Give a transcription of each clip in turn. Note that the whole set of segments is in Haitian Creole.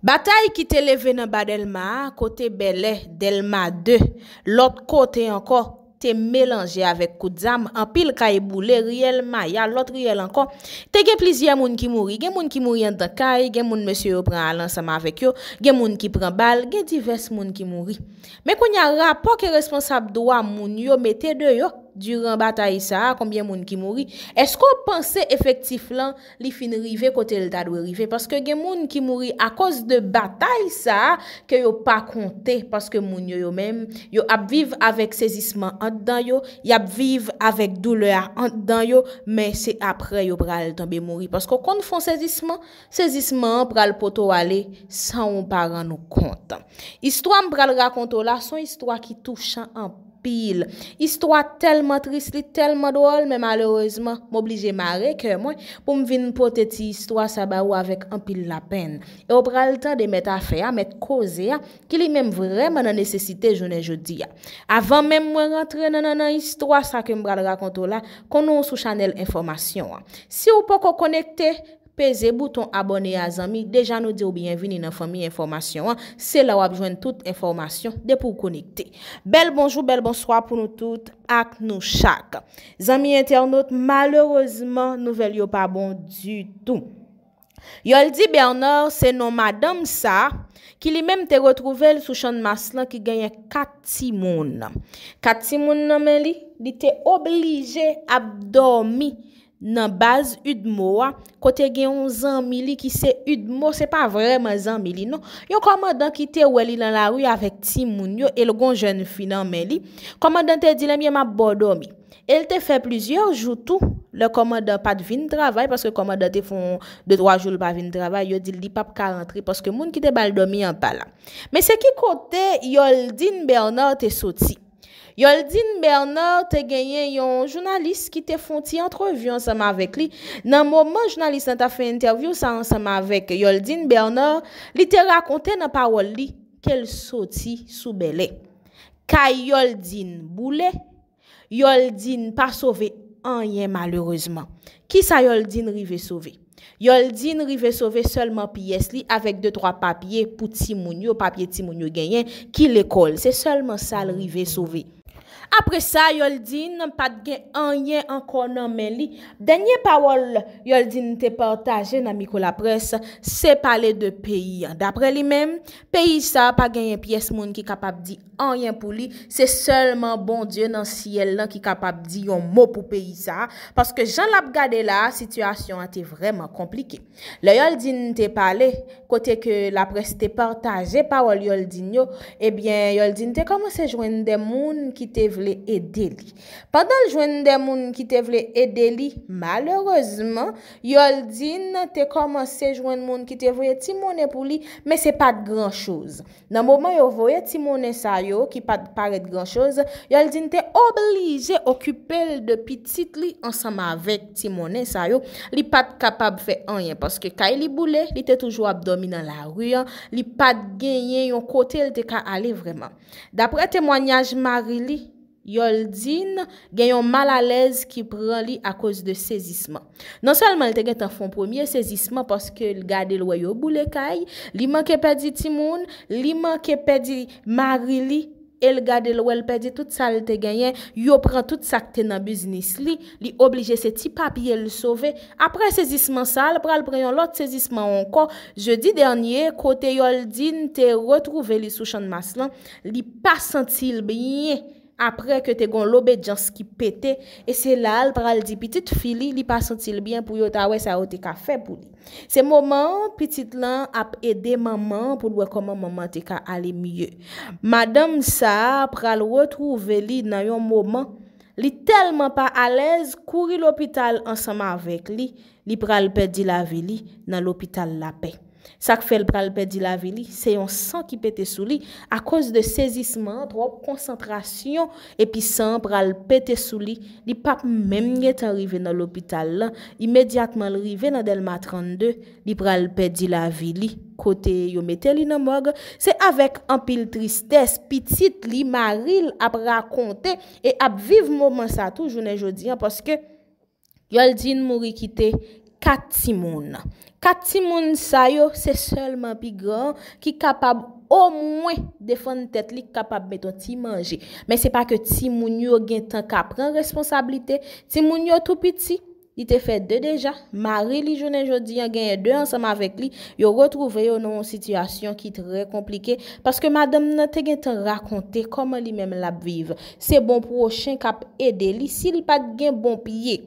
Bataille qui t'est levée dans Badelma, côté belé Delma 2, l'autre côté encore, t'es mélangé avec Koudzam, en pile kaïboule, riel maya, l'autre riel encore. T'es gen plusieurs moun qui mouri, gen moun qui mouri en il kay, gen moun monsieur yo pran alansama avec yo, gen moun qui prend bal, gen divers moun qui mouri. Mais qu'on y a rapport que responsable droit moun yo mette de yo, duran batay sa, konbyen moun ki mouri, esko panse efektif lan li fin rive kote lita dwe rive? Paske gen moun ki mouri a koz de batay sa, ke yo pa konte, paske moun yo yo men, yo apviv avèk sezisman an dan yo, yo apviv avèk doule an dan yo, men se apre yo pral tombe mouri. Paske kon fon sezisman, sezisman pral poto wale, san ou pa ran nou kontan. Istwa m pral rakonto la, son istwa ki touche an pral, Histoire tellement triste, tellement drôle, mais malheureusement, m'oblige marrer que moi pour me venir porter histoire ça avec un pile la peine. Et au bral le temps de mettre affaire mettre cause à hein, qui est même vraiment la nécessité journée jeudi. Hein. Avant même moi rentrer dans dans histoire ça que me raconte là, connons sous channel information. Hein. Si pouvez vous connecter. peze bouton abone a zami, deja nou di ou bienvini nan fami informasyon an, se la wap jwen tout informasyon de pou konikte. Bel bonjou, bel bonsoi pou nou tout ak nou chak. Zami internet, malerouzman nou vel yo pa bon du tout. Yol di Bernard, se non madame sa, ki li menm te retrouvel sou chan mas lan ki genye katimoun nan. Katimoun nan men li, li te oblije ap dormi. nan baz udmowa, kote gen yon zanmili ki se udmowa, se pa vreman zanmili non. Yon komodan ki te weli nan la wye avek ti moun yo, el gon jen finan meli. Komodan te dilem yon ma bodomi. El te fe plizye joutou, le komodan pat vin travay, paske komodan te fon de dwa joul pa vin travay, yo di li pap karantri, paske moun ki te baldomi an pala. Me se ki kote yon din beyonor te soti, Yoldin Bernard te genyen yon journaliste ki te fonti entrevue ansama lui. li. Nan moment, jounalist an ta fe interview sa ansama avec Yoldin Bernard, li te rakonte nan parol li kel soti soubele. Ka Yoldin boule, Yoldin pa sove anyen malheureusement. Ki sa Yoldine rive sauvé Yoldine rive sove seulement piyes li avèk 2 trois papiers pou timoun yo, papye timoun yo genyen ki l'ekol. C'est seulement sa rive sauvé. Apre sa, yoldin nan pat gen anyen an konan men li, denye pawol yoldin te partaje nan mikou la pres se pale de peyi. Dapre li men, peyi sa pa gen yon piyes moun ki kapap di anyen pou li, se solman bon die nan siyel nan ki kapap di yon mou pou peyi sa. Paske jan lap gade la, sityasyon a te vreman komplike. Le yoldin te pale, kote ke la pres te partaje pawol yoldin yo, ebyen yoldin te koman se jwen de moun ki te vreman. voulait aider Pendant le jeune des mouns qui te voulait aider lui, malheureusement, din te commencé à jouer moun qui te voulait timoné pour lui, mais c'est pas grand chose. Dans le moment où vous timoné ça, yo, qui pas paraît de grand chose, din te obligé occuper de petit lui ensemble avec timoné ça, yo, li pas capable de faire rien parce que quand il boule, il était toujours abdominal dans la rue, li pas gagné yon côté, il te ka aller vraiment. D'après témoignage Marie-Li, Yoldine gagne mal à l'aise qui prend lui à cause de saisissement. Non seulement elle te gagne un fond premier saisissement parce que il garde le loyer au boulet caille, il elle perdit Timoun, il manque perdit Marie-Li, garde le loyer perdit toute ça elle te gagne, il prend toute ça que dans business li, li obligé ses petits papiers le sauver. Après saisissement ça, a prend l'autre saisissement encore. Jeudi dernier, côté Yoldine te retrouvé li sous champ de Elle n'a pas senti bien. apre ke te gon lobe jans ki pete, e se lal pral di pitit fili li pa sentil byen pou yo ta wey sa o te ka fe pou li. Se mouman, pitit lan ap ede maman pou lwe koman maman te ka ale mye. Madame sa pral wot wou veli nan yon mouman, li telman pa alez kouri l'opital ansama avek li, li pral pedi la veli nan l'opital la pek. Sak fel pral pe di la vi li, se yon san ki pe te sou li, a koz de sezisman, drob, konsantrasyon, epi san pral pe te sou li, li pap mem nye tanrive nan l'opital lan, imediatman lrive nan Delma 32, li pral pe di la vi li, kote yo mete li nan moga. Se avek anpil tristes, pitit li maril ap rakonte, e ap viv mouman sa tou, jounen jodi, aposke yal din mouri kite. Kat timoun sa yo, se selman pi gran ki kapab o mwen defon tet li kapab beton ti manje. Men se pa ke ti moun yo gen tan kapren responsabilite, ti moun yo tou piti, li te fe de deja. Ma re li jounen jodi, yon gen de ansam avek li, yo retrouve yo nou an sityasyon ki tre komplike. Paske madame nan te gen tan rakonte koman li menm la vive. Se bon prochen kap ede li, si li pat gen bon piye.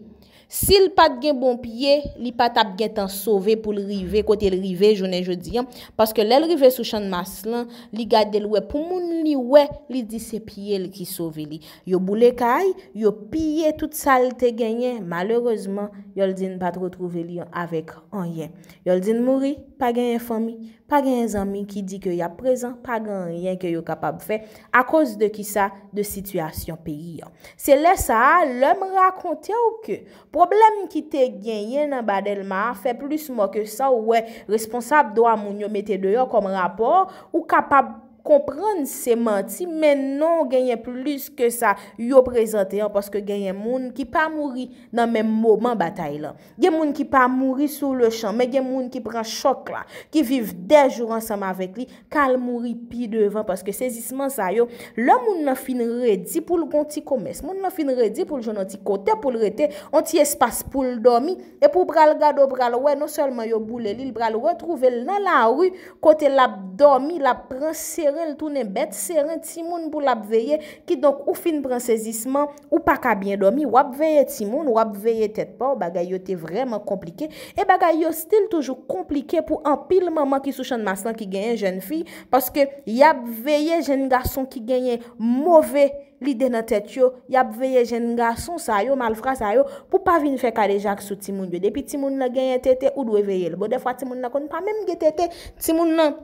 Si l pat gen bon piye, li pat ap gen tan sove pou l rive, kote l rive, jone jodi an, paske l el rive sou chan mas lan, li gade l we pou moun li we, li di se piye l ki sove li. Yo boule kaye, yo piye tout salte genyen, malereusement, yoldin pat retrouve li an avek anyen. Yoldin mouri, pa genyen fomi, pa genyen zami ki di ke ya prezan, pa genyen ki yo kapab fe, a koz de ki sa de situasyon peyi an. Se le sa, le m rakonte ou ke? problem ki te genye nan badelman fe plis mò ke sa ou we responsab do a moun yo mette de yo kom rapor ou kapab komprende seman ti menon genye plus ke sa yo prezante yon paske genye moun ki pa mouri nan men mouman batay la genye moun ki pa mouri sou le chan men genye moun ki pran chok la ki vive de joun ansama vek li kal mouri pi devan paske sezisman sa yo la moun nan fin redi pou l kon ti komes, moun nan fin redi pou l joun nan ti kote, pou l rete an ti espas pou l domi e pou bral gado bral wey non selman yo boule li bral wotrouvel nan la wu kote l ap domi, l ap pranse ren l'tounen bet, se ren timoun pou lap veye ki donk ou fin pransesisman ou pa ka bien domi, wap veye timoun, wap veye tet pa, ou bagay yo te vreman komplike, e bagay yo stil toujou komplike pou an pil maman ki sou chan maslan ki genyen jen fi paske yap veye jen gason ki genyen mouve li dena tet yo, yap veye jen gason sa yo, malfra sa yo, pou pa vin fekade jak sou timoun yo, depi timoun nan genyen tete ou dwe veye lbo, defwa timoun nan kon pa, menm genye tete, timoun nan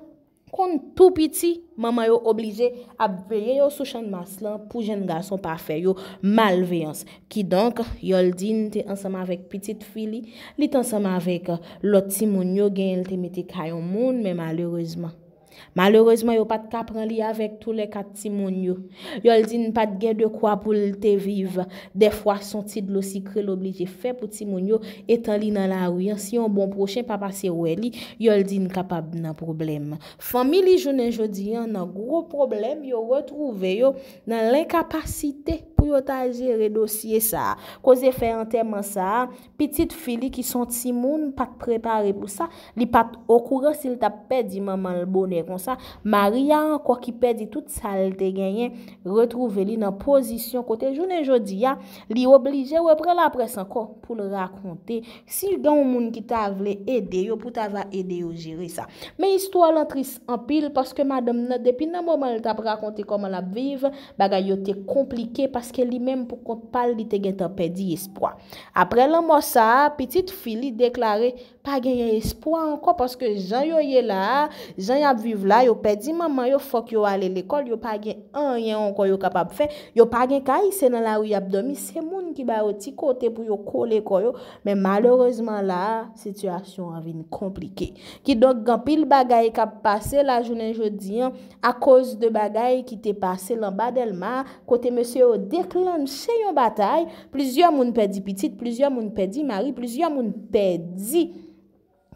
Kon tou piti, mama yo oblije a beye yo sou chan mas lan pou jen ga son pa fe yo malveyans. Ki donk, yoldin te ansama vek piti tfili, li te ansama vek loti moun yo genl te meti kayon moun, men malerouzman. Malerozman yo pat kapran li avek tou le kat ti moun yo Yol din pat gen de kwa pou lte viv Defwa son tid lo sikre lo bli je fe pou ti moun yo Etan li nan la ouyan Si yon bon prochen pa pase wè li Yol din kapab nan problem Famili jounen jodi yon nan gro problem Yo wetrouve yo nan l'enkapasite yo ta a jere dosye sa. Koze fe an teman sa, pitit fili ki son ti moun pat prepare pou sa, li pat okoure si li ta pedi maman l bonè kon sa. Mariya an, kwa ki pedi tout salte genyen, retrouve li nan posisyon kote. Jounen jodi ya, li oblije wè pre la pres an kon pou l rakonte. Si gen ou moun ki ta vle ede yo, pou ta va ede yo jiri sa. Me istwa l antris an pil, paske madem depi nan mouman li ta pre akonte koman la vive, baga yo te komplike paske ke li menm pou ko pal li te gen te pedi espwa. Apre lan mò sa, pitit Fili deklare pa gen yon espwa anko, paske jan yon ye la, jan yon ap vive la, yon pedi maman, yon fok yon ale l'ekol, yon pa gen an yon anko yon kapap fe, yon pa gen kaise nan la ou yon ap domi, se moun ki ba o ti kote pou yon kole koyo, men malorozman la, situasyon avin komplike. Ki donk gampil bagay kap pase la jounen jodi an, a koz de bagay ki te pase lan ba del ma, kote monsi yo deklan se yon batay, plizyon moun pedi pitit, plizyon moun pedi mari, plizyon moun pedi,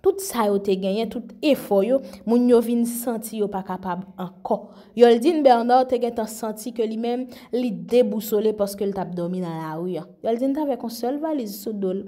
Tout sa yo te genyen, tout efo yo, moun yo vin senti yo pa kapab anko. Yol din Bernard te gen tan senti ke li men li debousole paske li tap domi nan la ou ya. Yol din tan vek kon sel valiz sou dol.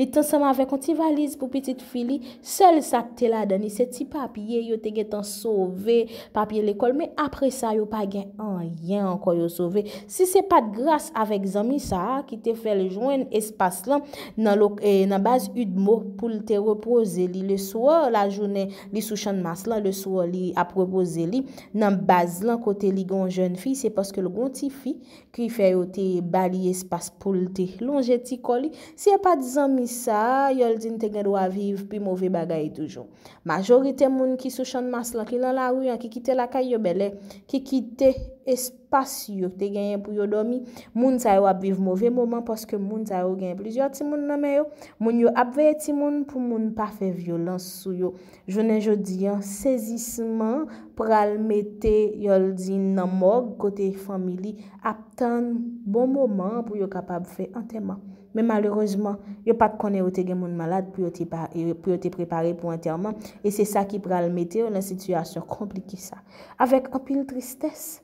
Li tan seman vek kon ti valiz pou petit fili, sel sa te la dani. Se ti papye yo te gen tan sove, papye le kol, me apre sa yo pa gen an yen anko yo sove. Si se pat grase avek zami sa, ki te fel jwen espas lan nan eh, baz yudmo pou te repose li. Le souwa la jounen li souchan mas lan, le souwa li apropoze li nan baz lan kote li goun joun fi, se paske l goun ti fi ki fe yo te bali espas pou l te. Lon jeti ko li, se ya pa di zan mi sa, yon din te gero aviv, pi mouvi bagay toujou. Majorite moun ki souchan mas lan, ki lan la ouyan, ki kite la kayo bele, ki kite... espasyon te genyen pou yo domi, moun sa yo apviv mouve mouman paske moun sa yo genyen plizyon ti moun namen yo, moun yo apveye ti moun pou moun pa fe violans sou yo. Jounen jodi an, sezisman pralmete yon zin nanmog kote famili aptan bon mouman pou yo kapab fe anteman. Men malerozman, yo pat konen yo te gen moun malad pou yo te prepare pou anterman, e se sa ki pralmete yon an situasyon kompliki sa. Awek opil tristesse,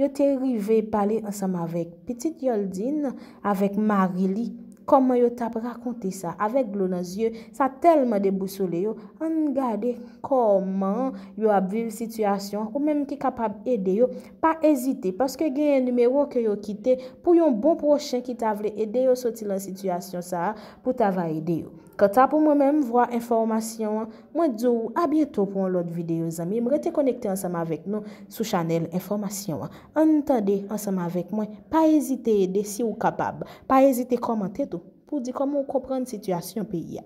yo te rive pale ansam avek Petit Yoldine, avek Marilik, koman yo tap rakonte sa, avek glou nan zye, sa telman debousole yo, an gade koman yo aviv situasyon, ou menm ki kapab ede yo, pa ezite, paske genye yon numero ke yo kite, pou yon bon prochen ki ta vle ede yo, soti lan situasyon sa, pou ta va ede yo. Kata pou menm vwa informasyon, mwen djou, a bieto pou an lot videyo zami, mwen rete konekte ansama vek nou, sou chanel informasyon. Antande ansama vek mwen, pa ezite ede si ou kapab, pa ezite komante tou, pou di komon komprende situasyon peyi ya.